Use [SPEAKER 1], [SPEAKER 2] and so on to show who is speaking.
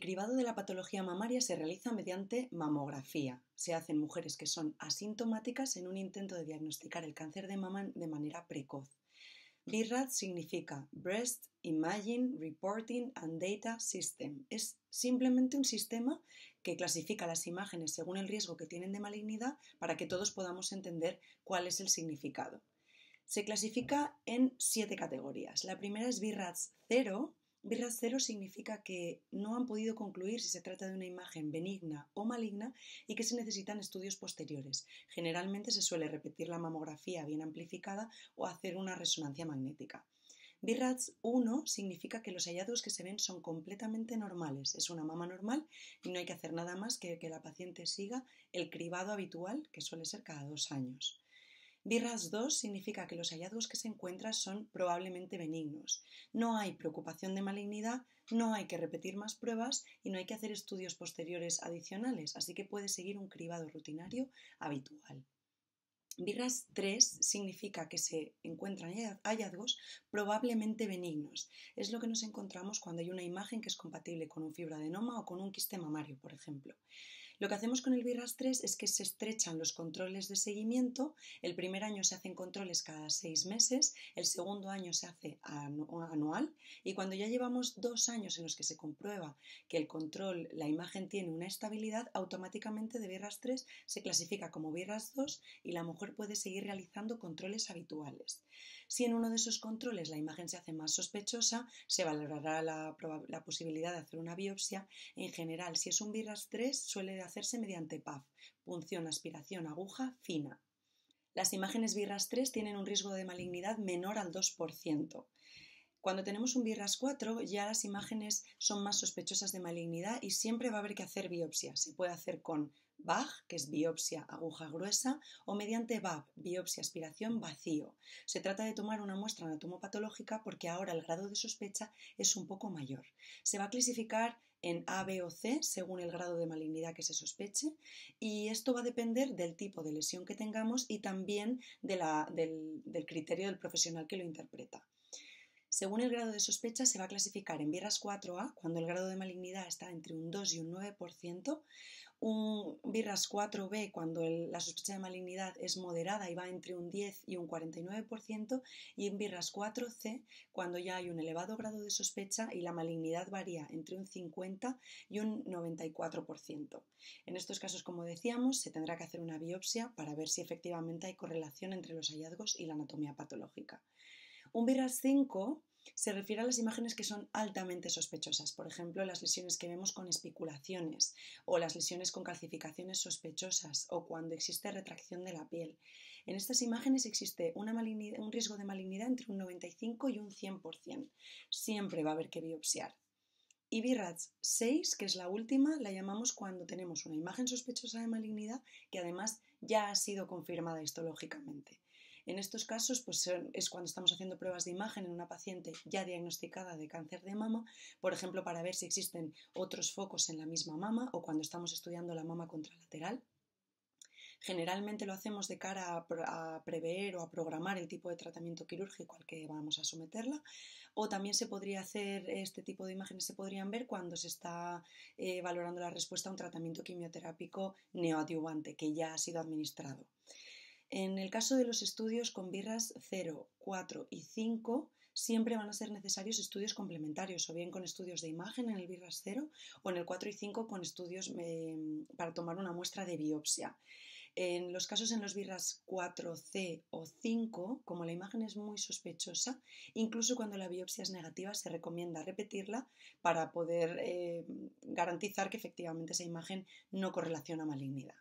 [SPEAKER 1] El cribado de la patología mamaria se realiza mediante mamografía. Se hacen mujeres que son asintomáticas en un intento de diagnosticar el cáncer de mama de manera precoz. BIRAD significa Breast Imaging Reporting and Data System. Es simplemente un sistema que clasifica las imágenes según el riesgo que tienen de malignidad para que todos podamos entender cuál es el significado. Se clasifica en siete categorías. La primera es BIRADS 0, Birras 0 significa que no han podido concluir si se trata de una imagen benigna o maligna y que se necesitan estudios posteriores. Generalmente se suele repetir la mamografía bien amplificada o hacer una resonancia magnética. BIRATS 1 significa que los hallazgos que se ven son completamente normales, es una mama normal y no hay que hacer nada más que que la paciente siga el cribado habitual que suele ser cada dos años. VIRRAS 2 significa que los hallazgos que se encuentran son probablemente benignos. No hay preocupación de malignidad, no hay que repetir más pruebas y no hay que hacer estudios posteriores adicionales, así que puede seguir un cribado rutinario habitual. Birras 3 significa que se encuentran hallazgos probablemente benignos. Es lo que nos encontramos cuando hay una imagen que es compatible con un fibroadenoma o con un quiste mamario, por ejemplo. Lo que hacemos con el BIRAS 3 es que se estrechan los controles de seguimiento. El primer año se hacen controles cada seis meses, el segundo año se hace anual y cuando ya llevamos dos años en los que se comprueba que el control, la imagen tiene una estabilidad, automáticamente de virras 3 se clasifica como BIRAS 2 y la mujer puede seguir realizando controles habituales. Si en uno de esos controles la imagen se hace más sospechosa, se valorará la, posibilidad de hacer una biopsia. En general, si es un BIRAS 3, suele hacerse mediante PAF, punción aspiración aguja fina. Las imágenes BIRRAS 3 tienen un riesgo de malignidad menor al 2%. Cuando tenemos un BIRRAS 4 ya las imágenes son más sospechosas de malignidad y siempre va a haber que hacer biopsia. Se puede hacer con BAG, que es biopsia aguja gruesa, o mediante BAB, biopsia aspiración vacío. Se trata de tomar una muestra anatomopatológica porque ahora el grado de sospecha es un poco mayor. Se va a clasificar en A, B o C según el grado de malignidad que se sospeche y esto va a depender del tipo de lesión que tengamos y también del criterio del profesional que lo interpreta. Según el grado de sospecha, se va a clasificar en virras 4A, cuando el grado de malignidad está entre un 2 y un 9%, un virras 4B, cuando la sospecha de malignidad es moderada y va entre un 10 y un 49%, y en virras 4C, cuando ya hay un elevado grado de sospecha y la malignidad varía entre un 50 y un 94%. En estos casos, como decíamos, se tendrá que hacer una biopsia para ver si efectivamente hay correlación entre los hallazgos y la anatomía patológica. Un Viras 5 se refiere a las imágenes que son altamente sospechosas, por ejemplo, las lesiones que vemos con especulaciones o las lesiones con calcificaciones sospechosas o cuando existe retracción de la piel. En estas imágenes existe un riesgo de malignidad entre un 95 y un 100%. Siempre va a haber que biopsiar. Y Viras 6, que es la última, la llamamos cuando tenemos una imagen sospechosa de malignidad que además ya ha sido confirmada histológicamente. En estos casos, pues es cuando estamos haciendo pruebas de imagen en una paciente ya diagnosticada de cáncer de mama, por ejemplo, para ver si existen otros focos en la misma mama o cuando estamos estudiando la mama contralateral. Generalmente lo hacemos de cara a, prever o a programar el tipo de tratamiento quirúrgico al que vamos a someterla. O también se podría hacer este tipo de imágenes, se podrían ver cuando se está eh, valorando la respuesta a un tratamiento quimioterápico neoadyuvante que ya ha sido administrado. En el caso de los estudios con birras 0, 4 y 5, siempre van a ser necesarios estudios complementarios, o bien con estudios de imagen en el birras 0 o en el 4 y 5 con estudios eh, para tomar una muestra de biopsia. En los casos en los birras 4C o 5, como la imagen es muy sospechosa, incluso cuando la biopsia es negativa se recomienda repetirla para poder eh, garantizar que efectivamente esa imagen no correlaciona malignidad.